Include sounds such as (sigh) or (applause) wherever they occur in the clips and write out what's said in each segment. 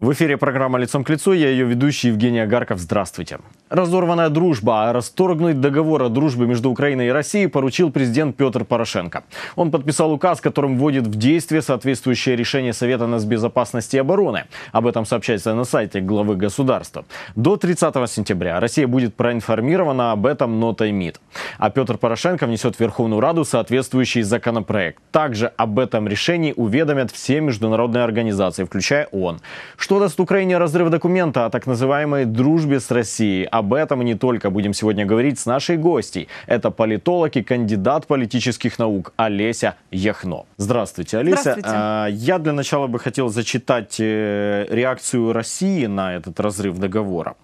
В эфире программа «Лицом к лицу». Я ее ведущий Евгений Агарков. Здравствуйте. Разорванная дружба. А расторгнуть договор о дружбе между Украиной и Россией поручил президент Петр Порошенко. Он подписал указ, которым вводит в действие соответствующее решение Совета безопасности и обороны. Об этом сообщается на сайте главы государства. До 30 сентября Россия будет проинформирована об этом нотой МИД. А Петр Порошенко внесет в Верховную Раду соответствующий законопроект. Также об этом решении уведомят все международные организации, включая ООН. Что даст Украине разрыв документа о так называемой дружбе с Россией? Об этом и не только будем сегодня говорить с нашей гостей. Это политолог и кандидат политических наук Олеся Яхно. Здравствуйте, Олеся. Здравствуйте. А, я для начала бы хотел зачитать э, реакцию России на этот разрыв договора.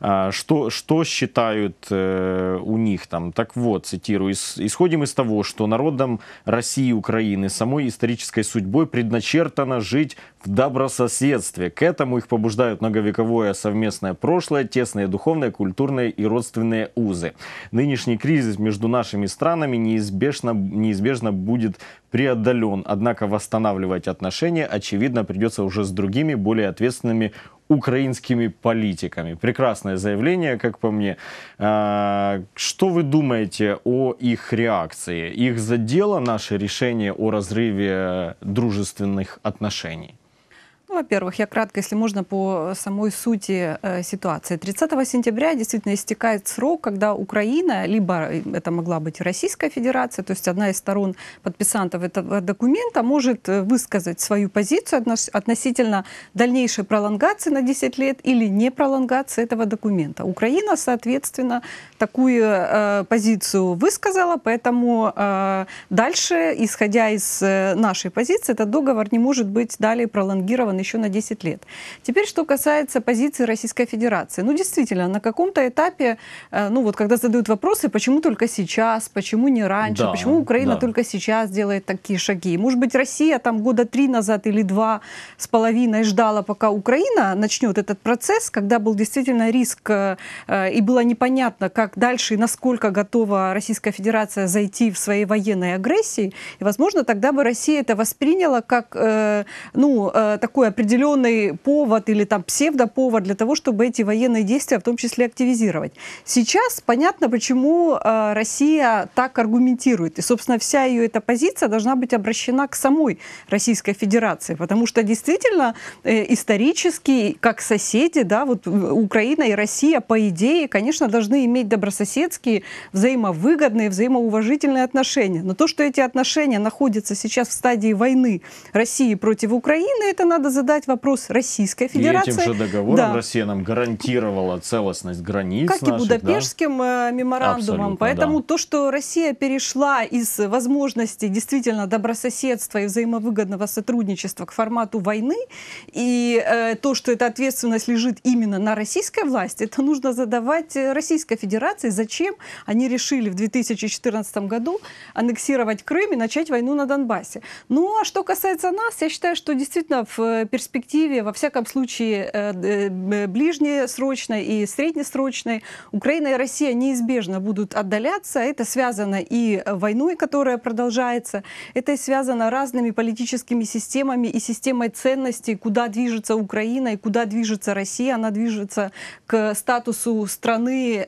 А, что, что считают э, у них там? Так вот, цитирую, исходим из того, что народом России и Украины самой исторической судьбой предначертано жить в добрососедстве. К этому их побуждают многовековое совместное прошлое, тесные духовные, культурные и родственные узы. Нынешний кризис между нашими странами неизбежно, неизбежно будет преодолен, однако восстанавливать отношения, очевидно, придется уже с другими, более ответственными украинскими политиками. Прекрасное заявление, как по мне. А, что вы думаете о их реакции? Их задело наше решение о разрыве дружественных отношений? Ну, во-первых, я кратко, если можно, по самой сути э, ситуации. 30 сентября действительно истекает срок, когда Украина, либо э, это могла быть Российская Федерация, то есть одна из сторон подписантов этого документа, может э, высказать свою позицию относительно дальнейшей пролонгации на 10 лет или не пролонгации этого документа. Украина, соответственно, такую э, позицию высказала, поэтому э, дальше, исходя из э, нашей позиции, этот договор не может быть далее пролонгирован еще на 10 лет. Теперь, что касается позиции Российской Федерации. Ну, действительно, на каком-то этапе, э, ну вот когда задают вопросы, почему только сейчас, почему не раньше, да, почему Украина да. только сейчас делает такие шаги. Может быть, Россия там года три назад или два с половиной ждала, пока Украина начнет этот процесс, когда был действительно риск э, э, и было непонятно, как дальше и насколько готова Российская Федерация зайти в своей военной агрессии. И, возможно, тогда бы Россия это восприняла как ну, такое определенный повод или там псевдоповод для того, чтобы эти военные действия в том числе активизировать. Сейчас понятно, почему э, Россия так аргументирует. И, собственно, вся ее эта позиция должна быть обращена к самой Российской Федерации, потому что действительно э, исторически, как соседи, да, вот э, Украина и Россия, по идее, конечно, должны иметь добрососедские, взаимовыгодные, взаимоуважительные отношения. Но то, что эти отношения находятся сейчас в стадии войны России против Украины, это надо задать задать вопрос Российской Федерации. И этим же договором да. Россия нам гарантировала целостность границ Как наших, и Будапештским да? Э, меморандумом. Абсолютно, Поэтому да. то, что Россия перешла из возможности действительно добрососедства и взаимовыгодного сотрудничества к формату войны, и э, то, что эта ответственность лежит именно на российской власти, это нужно задавать э, Российской Федерации. Зачем они решили в 2014 году аннексировать Крым и начать войну на Донбассе? Ну, а что касается нас, я считаю, что действительно в э, перспективе, во всяком случае, э, э, э, ближнесрочной и среднесрочной, Украина и Россия неизбежно будут отдаляться. Это связано и войной, которая продолжается, это связано разными политическими системами и системой ценностей, куда движется Украина и куда движется Россия. Она движется к статусу страны,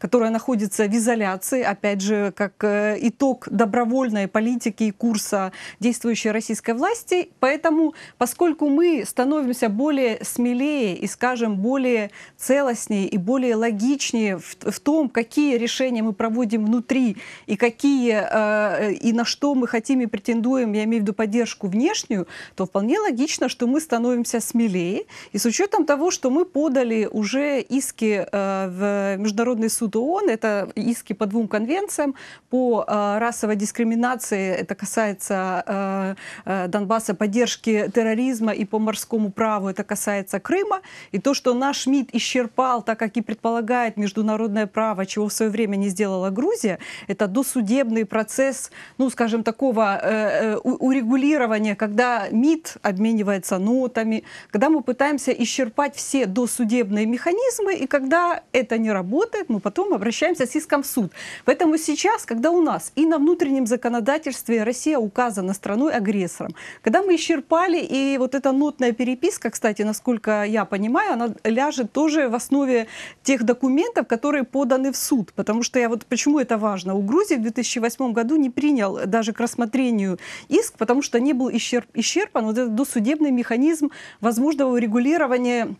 которая находится в изоляции, опять же, как итог добровольной политики и курса действующей российской власти. Поэтому, поскольку мы становимся более смелее и, скажем, более целостнее и более логичнее в, в том, какие решения мы проводим внутри и какие э, э, и на что мы хотим и претендуем, я имею в виду поддержку внешнюю, то вполне логично, что мы становимся смелее. И с учетом того, что мы подали уже иски э, в Международный суд ООН, это иски по двум конвенциям, по э, расовой дискриминации, это касается э, э Донбасса, поддержки терроризма и и по морскому праву, это касается Крыма. И то, что наш МИД исчерпал, так как и предполагает международное право, чего в свое время не сделала Грузия, это досудебный процесс, ну, скажем, такого э, э урегулирования, когда МИД обменивается нотами, когда мы пытаемся исчерпать все досудебные механизмы, и когда это не работает, мы потом обращаемся с иском в суд. Поэтому сейчас, когда у нас и на внутреннем законодательстве Россия указана страной-агрессором, когда мы исчерпали и вот это эта нотная переписка, кстати, насколько я понимаю, она ляжет тоже в основе тех документов, которые поданы в суд. Потому что я вот почему это важно? У Грузии в 2008 году не принял даже к рассмотрению иск, потому что не был исчерп, исчерпан вот этот досудебный механизм возможного регулирования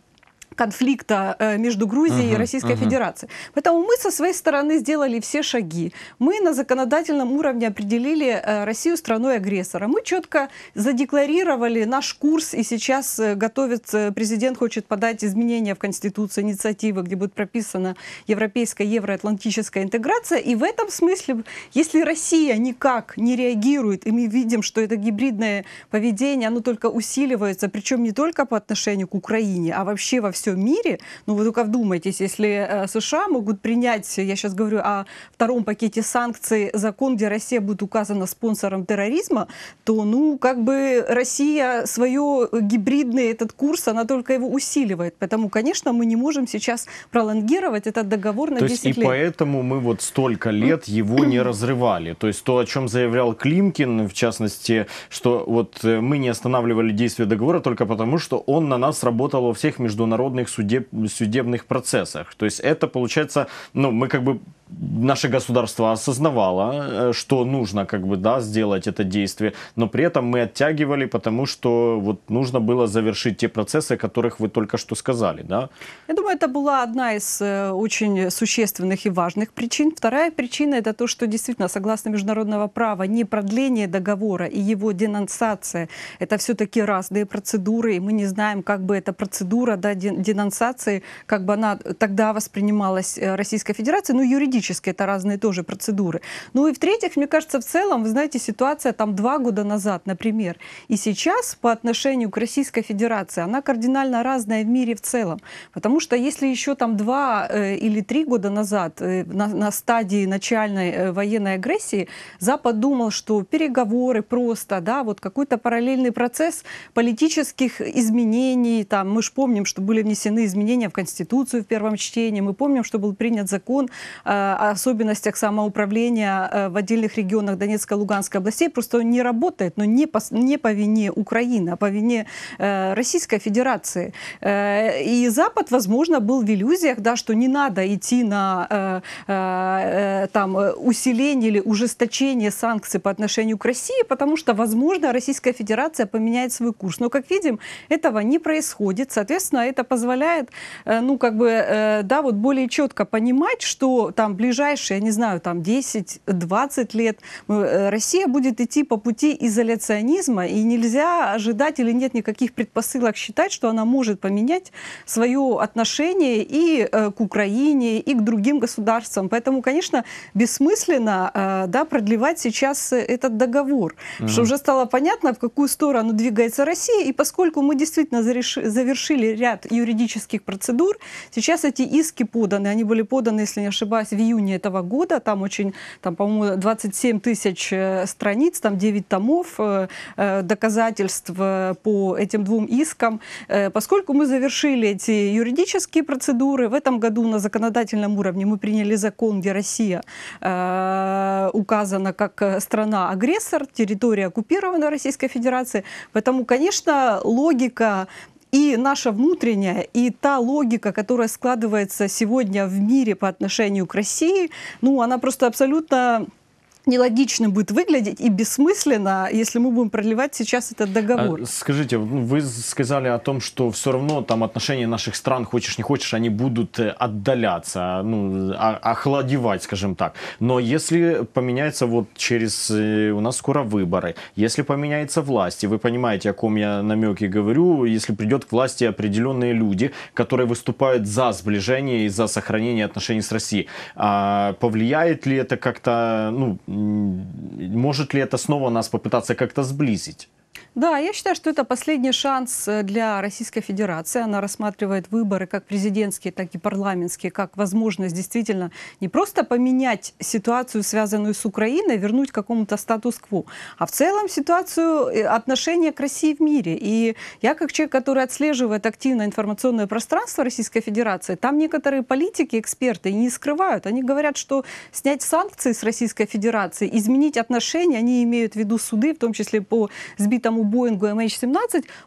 конфликта э, между Грузией uh-huh, и Российской uh-huh. Федерацией. Поэтому мы со своей стороны сделали все шаги. Мы на законодательном уровне определили э, Россию страной агрессора. Мы четко задекларировали наш курс, и сейчас э, готовится президент хочет подать изменения в Конституцию, инициативы, где будет прописана европейская, евроатлантическая интеграция. И в этом смысле, если Россия никак не реагирует, и мы видим, что это гибридное поведение, оно только усиливается, причем не только по отношению к Украине, а вообще во всем всем мире. Но ну, вы только вдумайтесь, если э, США могут принять, я сейчас говорю о втором пакете санкций, закон, где Россия будет указана спонсором терроризма, то, ну, как бы Россия свое гибридный этот курс, она только его усиливает. Поэтому, конечно, мы не можем сейчас пролонгировать этот договор на то 10 есть, лет. И поэтому мы вот столько лет его не (clears throat) разрывали. То есть то, о чем заявлял Климкин, в частности, что вот э, мы не останавливали действие договора только потому, что он на нас работал во всех международных международных судеб, судебных процессах. То есть это получается, ну, мы как бы наше государство осознавало, э, что нужно как бы, да, сделать это действие, но при этом мы оттягивали, потому что вот нужно было завершить те процессы, о которых вы только что сказали, да? Я думаю, это была одна из э, очень существенных и важных причин. Вторая причина – это то, что действительно, согласно международного права, не продление договора и его денонсация – это все-таки разные процедуры, и мы не знаем, как бы эта процедура да, денонсации, как бы она тогда воспринималась э, Российской Федерацией, ну, юридически юридически это разные тоже процедуры. Ну и в-третьих, мне кажется, в целом, вы знаете, ситуация там два года назад, например, и сейчас по отношению к Российской Федерации, она кардинально разная в мире в целом. Потому что если еще там два э, или три года назад э, на, на стадии начальной э, военной агрессии Запад думал, что переговоры просто, да, вот какой-то параллельный процесс политических изменений, там, мы же помним, что были внесены изменения в Конституцию в первом чтении, мы помним, что был принят закон э, особенностях самоуправления э, в отдельных регионах Донецкой и Луганской областей, просто не работает, но не по, не по вине Украины, а по вине э, Российской Федерации. Э, и Запад, возможно, был в иллюзиях, да, что не надо идти на там, усиление или ужесточение санкций по отношению к России, потому что, возможно, Российская Федерация поменяет свой курс. Но, как видим, этого не происходит. Соответственно, это позволяет, ну, как бы, да, вот более четко понимать, что там там ближайшие, я не знаю, там 10-20 лет э, Россия будет идти по пути изоляционизма, и нельзя ожидать или нет никаких предпосылок считать, что она может поменять свое отношение и э, к Украине, и к другим государствам. Поэтому, конечно, бессмысленно э, да, продлевать сейчас этот договор, угу. что уже стало понятно, в какую сторону двигается Россия, и поскольку мы действительно завершили ряд юридических процедур, сейчас эти иски поданы, они были поданы, если не ошибаюсь, в июне этого года. Там очень, там, по-моему, 27 тысяч э, страниц, там 9 томов э, э, доказательств по этим двум искам. Поскольку мы завершили эти юридические процедуры, в этом году на законодательном уровне мы приняли закон, где Россия указана как страна-агрессор, территория оккупирована Российской Федерации. Поэтому, конечно, логика и наша внутренняя, и та логика, которая складывается сегодня в мире по отношению к России, ну, она просто абсолютно нелогично будет выглядеть и бессмысленно, если мы будем проливать сейчас этот договор. А, скажите, ну, вы сказали о том, что все равно там отношения наших стран, хочешь не хочешь, они будут э, отдаляться, ну, а, охладевать, скажем так. Но если поменяется вот через... Э, у нас скоро выборы. Если поменяется власть, и вы понимаете, о ком я намеки говорю, если придет к власти определенные люди, которые выступают за сближение и за сохранение отношений с Россией, а повлияет ли это как-то, ну, может ли это снова нас попытаться как-то сблизить? Да, я считаю, что это последний шанс э, для Российской Федерации. Она рассматривает выборы как президентские, так и парламентские, как возможность действительно не просто поменять ситуацию, связанную с Украиной, вернуть какому-то статус-кво, а в целом ситуацию э, отношения к России в мире. И я, как человек, который отслеживает активно информационное пространство Российской Федерации, там некоторые политики, эксперты не скрывают. Они говорят, что снять санкции с Российской Федерации, изменить отношения, они имеют в виду суды, в том числе по сбитому новому Боингу MH17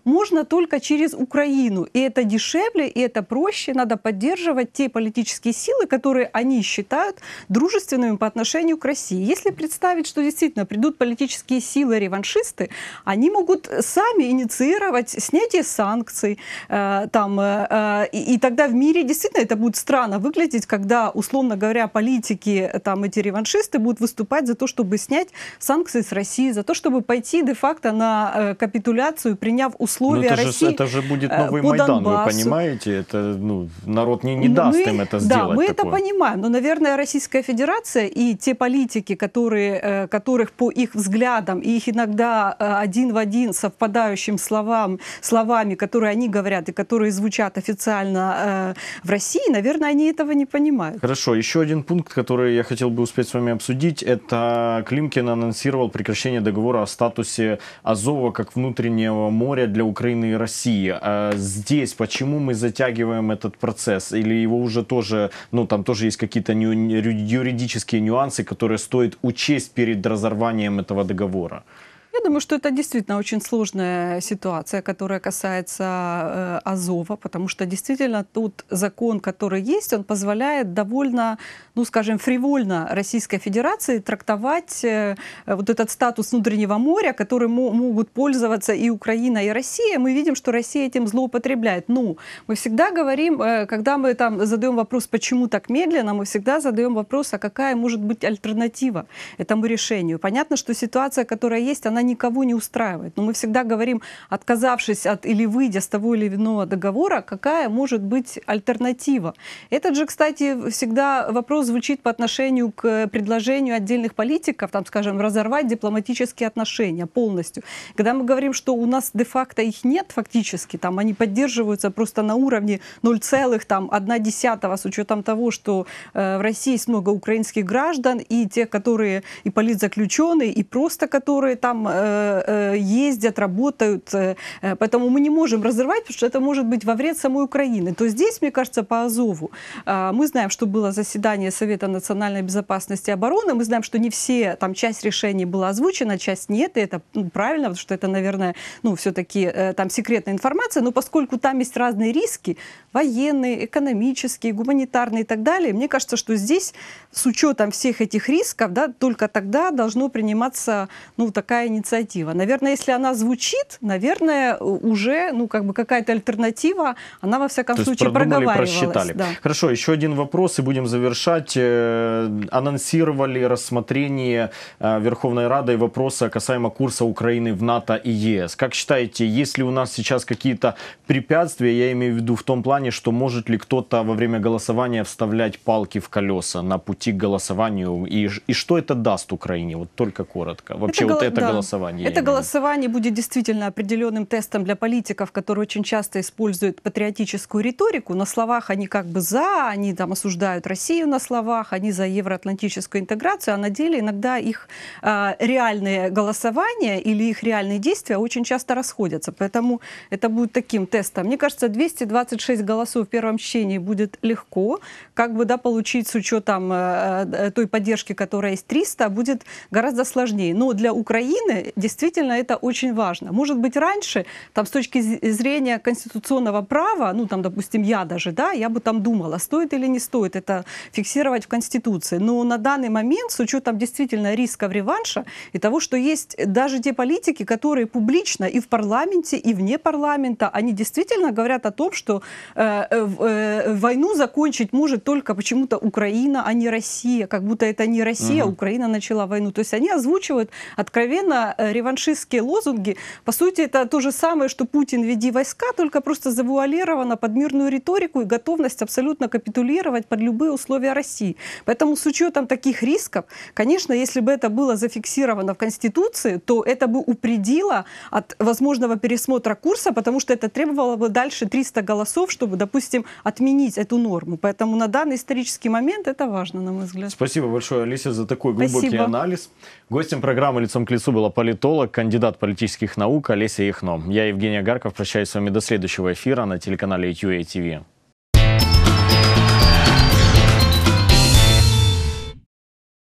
можно только через Украину. И это дешевле, и это проще. Надо поддерживать те политические силы, которые они считают дружественными по отношению к России. Если представить, что действительно придут политические силы реваншисты, они могут сами инициировать снятие санкций. Э, там, э, э и, и тогда в мире действительно это будет странно выглядеть, когда, условно говоря, политики, э, там, эти реваншисты будут выступать за то, чтобы снять санкции с России, за то, чтобы пойти де-факто на э, Э, капитуляцию, приняв условия ну, это России же, Это же будет э, новый по Майдан, Донбассу. вы понимаете? Это, ну, народ не, не даст мы, им это сделать. Да, мы такое. это понимаем. Но, наверное, Российская Федерация и те политики, которые, э, которых по их взглядам и их иногда один в один совпадающим словам, словами, которые они говорят и которые звучат официально в России, наверное, они этого не понимают. Хорошо. Еще один пункт, который я хотел бы успеть с вами обсудить, это Климкин анонсировал прекращение договора о статусе Азова как внутреннего моря для Украины и России. А здесь почему мы затягиваем этот процесс? Или его уже тоже, ну там тоже есть какие-то юридические нюансы, которые стоит учесть перед разорванием этого договора? Я думаю, что это действительно очень сложная ситуация, которая касается э, Азова, потому что действительно тут закон, который есть, он позволяет довольно, ну скажем, фривольно Российской Федерации трактовать э, вот этот статус внутреннего моря, которым могут пользоваться и Украина, и Россия. Мы видим, что Россия этим злоупотребляет. Ну, мы всегда говорим, э, когда мы там задаем вопрос, почему так медленно, мы всегда задаем вопрос, а какая может быть альтернатива этому решению. Понятно, что ситуация, которая есть, она никого не устраивает. Но мы всегда говорим, отказавшись от или выйдя с того или иного договора, какая может быть альтернатива. Этот же, кстати, всегда вопрос звучит по отношению к предложению отдельных политиков, там, скажем, разорвать дипломатические отношения полностью. Когда мы говорим, что у нас де-факто их нет фактически, там они поддерживаются просто на уровне 0,1 с учетом того, что э, в России есть много украинских граждан и те, которые и политзаключенные, и просто которые там э, Э, э, ездят, работают, э, поэтому мы не можем разрывать, потому что это может быть во вред самой Украины. То здесь, мне кажется, по Азову мы знаем, что было заседание Совета национальной безопасности и обороны, мы знаем, что не все, там часть решений была озвучена, часть нет, и это ну, правильно, потому что это, наверное, ну, все-таки там секретная информация, но поскольку там есть разные риски, военные, экономические, гуманитарные и так далее, мне кажется, что здесь с учетом всех этих рисков, да, только тогда должно приниматься ну, такая инициатива инициатива. Наверное, если она звучит, наверное, уже ну, как бы какая-то альтернатива, она во всяком То случае проговаривалась. Просчитали. Да. Хорошо, еще один вопрос и будем завершать. Э, анонсировали рассмотрение э, Верховной Рады вопроса касаемо курса Украины в НАТО и ЕС. Как считаете, есть ли у нас сейчас какие-то препятствия, я имею в виду в том плане, что может ли кто-то во время голосования вставлять палки в колеса на пути к голосованию и, и что это даст Украине? Вот только коротко. Вообще это, вот да. это да. голосование голосование. Это именно. голосование будет действительно определенным тестом для политиков, которые очень часто используют патриотическую риторику. На словах они как бы за, они там осуждают Россию на словах, они за евроатлантическую интеграцию, а на деле иногда их э, реальные голосования или их реальные действия очень часто расходятся. Поэтому это будет таким тестом. Мне кажется, 226 голосов в первом чтении будет легко, как бы да, получить с учетом э, э той поддержки, которая есть 300, будет гораздо сложнее. Но для Украины действительно это очень важно. Может быть, раньше, там, с точки зрения конституционного права, ну, там, допустим, я даже, да, я бы там думала, стоит или не стоит это фиксировать в Конституции. Но на данный момент, с учетом действительно рисков реванша и того, что есть даже те политики, которые публично и в парламенте, и вне парламента, они действительно говорят о том, что э, э, э войну закончить может только почему-то Украина, а не Россия, как будто это не Россия, угу. Украина начала войну. То есть они озвучивают откровенно Э, реваншистские лозунги, по сути, это то же самое, что Путин «веди войска», только просто завуалировано под мирную риторику и готовность абсолютно капитулировать под любые условия России. Поэтому с учетом таких рисков, конечно, если бы это было зафиксировано в Конституции, то это бы упредило от возможного пересмотра курса, потому что это требовало бы дальше 300 голосов, чтобы, допустим, отменить эту норму. Поэтому на данный исторический момент это важно, на мой взгляд. Спасибо большое, Алиса, за такой глубокий Спасибо. анализ. Гостем программы «Лицом к лицу» была политолог, кандидат политических наук Олеся Яхно. Я, Евгений Агарков, прощаюсь с вами до следующего эфира на телеканале UATV.